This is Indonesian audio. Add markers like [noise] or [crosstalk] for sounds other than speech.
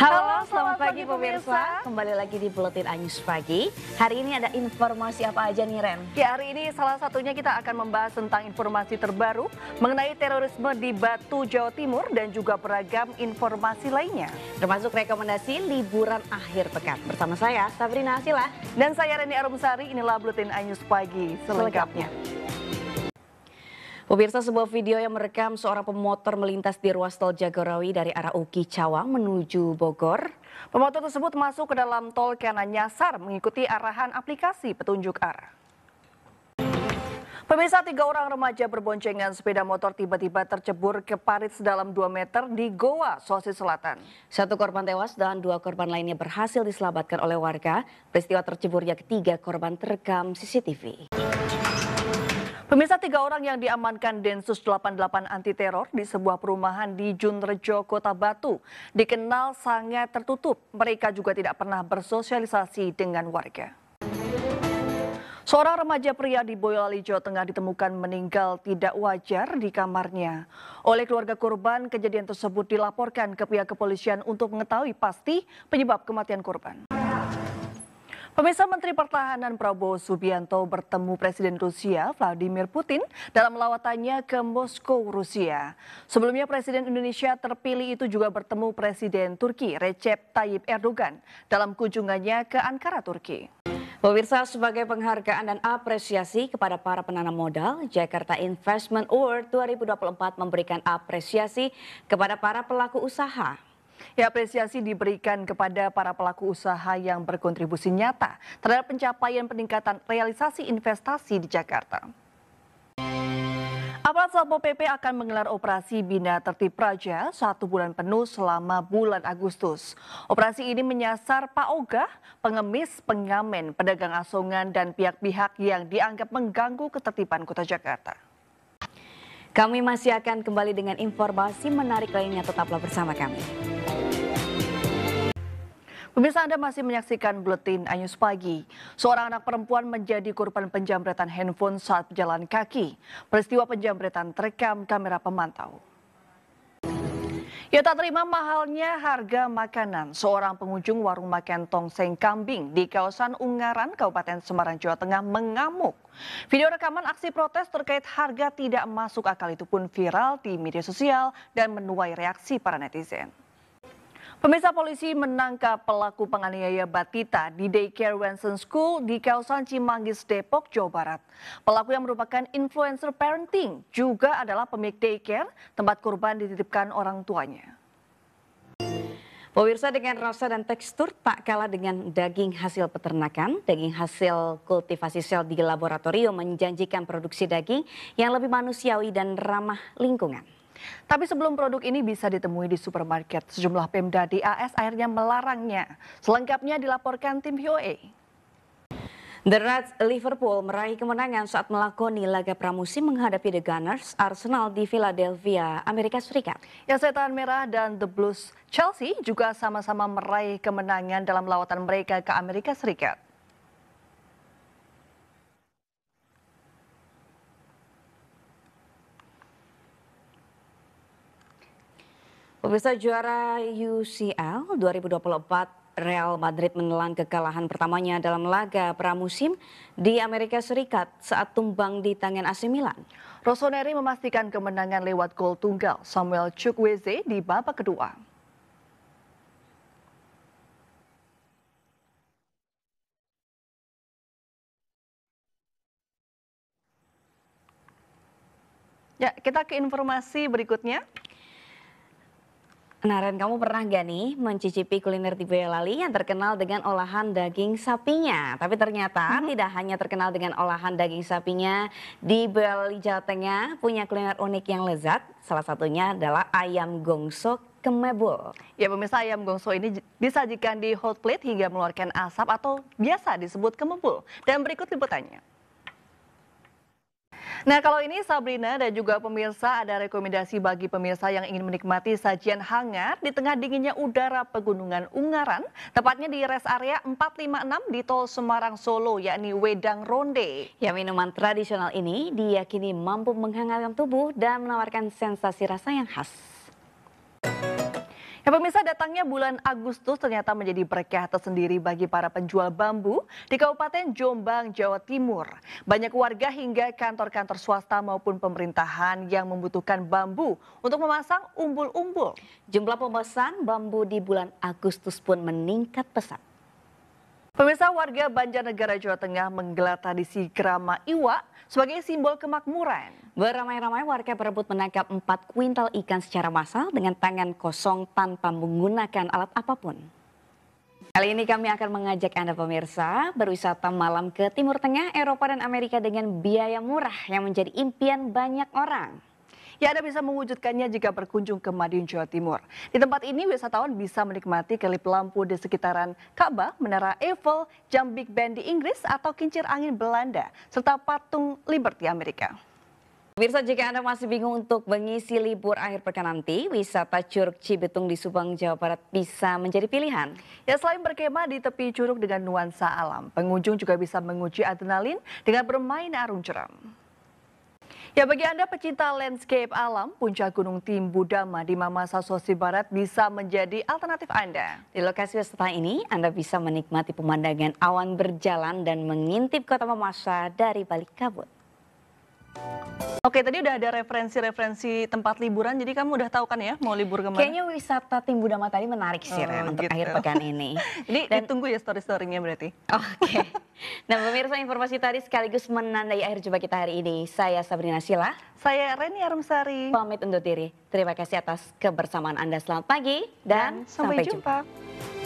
Halo, selamat pagi pemirsa. Kembali lagi di Buletin Anyus Pagi. Hari ini ada informasi apa aja nih Ren? Ya, hari ini salah satunya kita akan membahas tentang informasi terbaru mengenai terorisme di Batu, Jawa Timur dan juga beragam informasi lainnya. Termasuk rekomendasi liburan akhir pekan. Bersama saya, Sabrina Asila. Dan saya Reni Arumsari, inilah Buletin Anyus Pagi selengkapnya. selengkapnya. Pemirsa sebuah video yang merekam seorang pemotor melintas di ruas tol Jagorawi dari arah Uki Cawang menuju Bogor. Pemotor tersebut masuk ke dalam tol karena nyasar mengikuti arahan aplikasi petunjuk arah. Pemirsa tiga orang remaja berboncengan sepeda motor tiba-tiba tercebur ke parit sedalam 2 meter di Goa, Sulawesi Selatan. Satu korban tewas dan dua korban lainnya berhasil diselamatkan oleh warga. Peristiwa terceburnya ketiga korban terekam CCTV. Pemirsa tiga orang yang diamankan Densus 88 anti teror di sebuah perumahan di Junrejo, Kota Batu, dikenal sangat tertutup. Mereka juga tidak pernah bersosialisasi dengan warga. Seorang remaja pria di Boyolali, Jawa Tengah ditemukan meninggal tidak wajar di kamarnya. Oleh keluarga korban, kejadian tersebut dilaporkan ke pihak kepolisian untuk mengetahui pasti penyebab kematian korban. Pemirsa Menteri Pertahanan Prabowo Subianto bertemu Presiden Rusia Vladimir Putin dalam lawatannya ke Moskow, Rusia. Sebelumnya Presiden Indonesia terpilih itu juga bertemu Presiden Turki Recep Tayyip Erdogan dalam kunjungannya ke Ankara, Turki. Pemirsa, sebagai penghargaan dan apresiasi kepada para penanam modal, Jakarta Investment Award 2024 memberikan apresiasi kepada para pelaku usaha Ya, apresiasi diberikan kepada para pelaku usaha yang berkontribusi nyata terhadap pencapaian peningkatan realisasi investasi di Jakarta. Aparat Satpol PP akan menggelar operasi Bina Tertib Praja satu bulan penuh selama bulan Agustus. Operasi ini menyasar Ogah, pengemis, pengamen, pedagang asongan, dan pihak-pihak yang dianggap mengganggu ketertiban kota Jakarta. Kami masih akan kembali dengan informasi menarik lainnya, tetaplah bersama kami. Pemirsa Anda masih menyaksikan Buletin Anyus Pagi. Seorang anak perempuan menjadi korban penjamretan handphone saat berjalan kaki. Peristiwa penjamretan terekam kamera pemantau. Ya tak terima mahalnya harga makanan. Seorang pengunjung warung makan tongseng kambing di kawasan Ungaran, Kabupaten Semarang, Jawa Tengah mengamuk. Video rekaman aksi protes terkait harga tidak masuk akal itu pun viral di media sosial dan menuai reaksi para netizen. Pemirsa polisi menangkap pelaku penganiaya Batita di daycare Wenson School di kawasan Cimanggis, Depok, Jawa Barat. Pelaku yang merupakan influencer parenting juga adalah pemilik daycare tempat korban dititipkan orang tuanya. Pemirsa dengan rasa dan tekstur tak kalah dengan daging hasil peternakan, daging hasil kultivasi sel di laboratorium menjanjikan produksi daging yang lebih manusiawi dan ramah lingkungan. Tapi sebelum produk ini bisa ditemui di supermarket, sejumlah Pemda di AS akhirnya melarangnya. Selengkapnya dilaporkan tim VOA. The Reds Liverpool meraih kemenangan saat melakoni laga pramusim menghadapi The Gunners Arsenal di Philadelphia, Amerika Serikat. Ya, Setan Merah dan The Blues Chelsea juga sama-sama meraih kemenangan dalam lawatan mereka ke Amerika Serikat. Pemirsa juara UCL 2024 Real Madrid menelan kekalahan pertamanya dalam laga pramusim di Amerika Serikat saat tumbang di tangan AC Milan. Rossoneri memastikan kemenangan lewat gol tunggal Samuel Chukwueze di babak kedua. Ya, kita ke informasi berikutnya. Nah Ren, kamu pernah gak nih mencicipi kuliner di Boyolali yang terkenal dengan olahan daging sapinya? Tapi ternyata hmm. tidak hanya terkenal dengan olahan daging sapinya, di Boyolali Jawa Tengah punya kuliner unik yang lezat. Salah satunya adalah ayam gongso kemebul. Ya pemirsa ayam gongso ini disajikan di hot plate hingga mengeluarkan asap atau biasa disebut kemebul. Dan berikut liputannya. Nah kalau ini Sabrina dan juga pemirsa ada rekomendasi bagi pemirsa yang ingin menikmati sajian hangat di tengah dinginnya udara pegunungan Ungaran, tepatnya di rest area 456 di tol Semarang Solo yakni Wedang Ronde. Ya minuman tradisional ini diyakini mampu menghangatkan tubuh dan menawarkan sensasi rasa yang khas. Ya pemirsa datangnya bulan Agustus ternyata menjadi berkah tersendiri bagi para penjual bambu di Kabupaten Jombang, Jawa Timur. Banyak warga hingga kantor-kantor swasta maupun pemerintahan yang membutuhkan bambu untuk memasang umbul-umbul. Jumlah pemesan bambu di bulan Agustus pun meningkat pesat. Pemirsa warga Banjarnegara Jawa Tengah menggelar tradisi kerama iwa sebagai simbol kemakmuran. Beramai-ramai warga berebut menangkap 4 kuintal ikan secara massal dengan tangan kosong tanpa menggunakan alat apapun. Kali ini kami akan mengajak Anda pemirsa berwisata malam ke Timur Tengah, Eropa dan Amerika dengan biaya murah yang menjadi impian banyak orang. Ya Anda bisa mewujudkannya jika berkunjung ke Madiun, Jawa Timur. Di tempat ini, wisatawan bisa menikmati kelip lampu di sekitaran Ka'bah, Menara Eiffel, jam Big Ben di Inggris, atau kincir angin Belanda, serta patung Liberty Amerika. Pemirsa, jika Anda masih bingung untuk mengisi libur akhir pekan nanti, wisata Curug Cibetung di Subang, Jawa Barat bisa menjadi pilihan. Ya, selain berkemah di tepi curug dengan nuansa alam, pengunjung juga bisa menguji adrenalin dengan bermain arung jeram. Ya bagi Anda pecinta landscape alam, puncak Gunung Timbudama di Mamasa Sosi Barat bisa menjadi alternatif Anda. Di lokasi wisata ini, Anda bisa menikmati pemandangan awan berjalan dan mengintip kota Mamasa dari balik kabut. Oke, tadi udah ada referensi-referensi tempat liburan, jadi kamu udah tahu kan ya mau libur kemana? Kayaknya wisata Timbu tadi menarik sih, oh, Ren, gitu. untuk akhir pekan ini. [laughs] jadi Dan, ditunggu ya story-storynya berarti. Oke. Okay. nah, pemirsa informasi tadi sekaligus menandai akhir jumpa kita hari ini. Saya Sabrina Sila. Saya Reni Armsari. Pamit undur diri. Terima kasih atas kebersamaan Anda. Selamat pagi dan, dan sampai, sampai jumpa. jumpa.